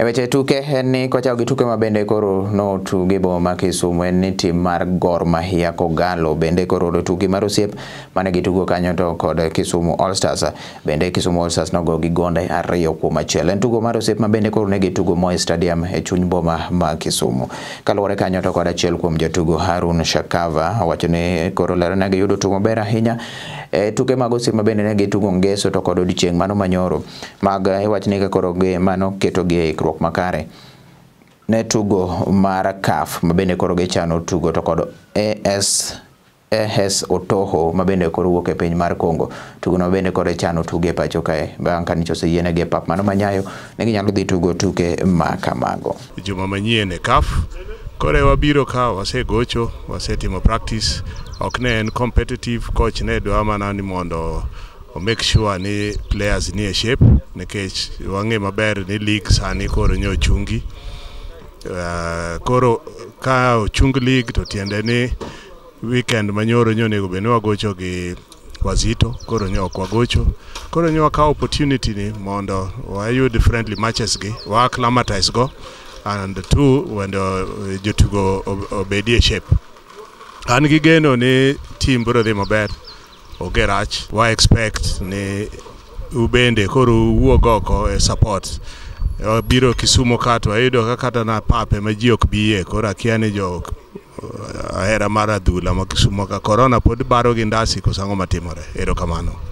E weche tuke en ni kochao gi tuke ma bende koro notugi e boma Kisumu en ni tim mar Gor Mahia Kogalo bende koro notugi mar osiep mane gitugo kanyo to kod Kisumu All Stars. Bende Kisumu All Stars nogo gi gonde ariyo kuom achiel. En tugo mar osiep ma bende koro ne gitugo Moi Stadium e chuny boma ma Kisumu. Kaluwore kanyo to kod achiel kuom jatugo Harun Shakava wacho ni koro lero ne giyudo tugo maber ahinya e, tuke mag osirma bende ne gitugo ngeso to kod odiochieng' mano manyoro mag iwachni e ka koro mano ketogi e ikruok makare ne tugo mar CAF mabende koro gichano tugo to kod AS AS Otoho mabende koro wuok e piny mar Congo tugo no bende koro ichano tuge e pacho kae bang' ka nicho oseyienegi e pap mano manyayo ne ginyalo dhi tugo tuke makamago. Juma manyien e CAF Kore wabiro ka wasegocho, wasetimo practice, ok ne en competitive, coach ne dwa mana ni mondo o make sure ni players ni e shape nikech wang'e maber ni league sani koro nyo chungi. Uh, koro ka ochung league to tiende ni weekend manyoro nyo onego bed ni wagocho gi Wazito koro nyo ok wagocho koro nyo wakawo opportunity ni mondo wayud friendly matches gi wa acclimatize go and two mondo uh, jotugo obedie shape an gi geno ni team biro dhi maber onge rach wa expect ni ubende koro uwuok oko e support biro kisumo ka to ayudo ka kata na pape ma ji ok biye koro akia ni jo ahera mar adhula ma kisumo ka korona pod baro gi ndasi kosango matimore erokamano